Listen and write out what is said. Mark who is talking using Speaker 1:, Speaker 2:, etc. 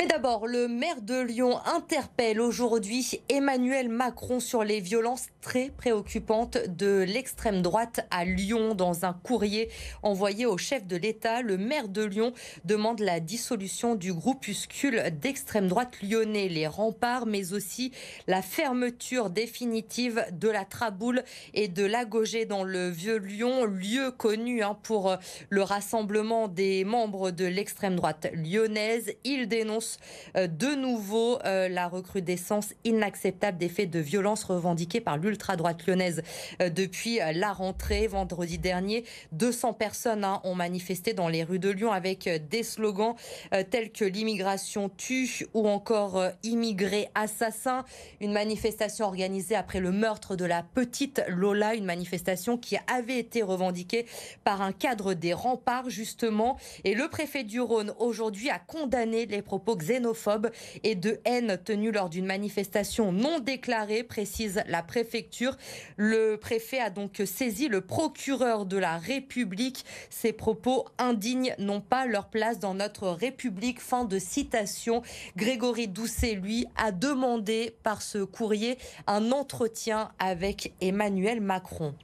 Speaker 1: Mais d'abord, le maire de Lyon interpelle aujourd'hui Emmanuel Macron sur les violences très préoccupantes de l'extrême droite à Lyon. Dans un courrier envoyé au chef de l'État, le maire de Lyon demande la dissolution du groupuscule d'extrême droite lyonnais, les remparts, mais aussi la fermeture définitive de la Traboule et de l'Agogé e dans le vieux Lyon, lieu connu hein, pour le rassemblement des membres de l'extrême droite lyonnaise. Il dénonce euh, de nouveau, euh, la recrudescence inacceptable des faits de violence revendiqués par l'ultra-droite lyonnaise euh, depuis la rentrée. Vendredi dernier, 200 personnes hein, ont manifesté dans les rues de Lyon avec des slogans tels que l'immigration tue ou encore immigré assassin. Une manifestation organisée après le meurtre de la petite Lola, une manifestation qui avait été revendiquée par un cadre des remparts justement. Et le préfet du Rhône aujourd'hui a condamné les propos xénophobes et de haine tenue lors d'une manifestation non déclarée, précise la préfecture. Le préfet a donc saisi le procureur de la République. Ces propos indignes n'ont pas leur place dans notre République. Fin de citation. Grégory Doucet, lui, a demandé par ce courrier un entretien avec Emmanuel Macron.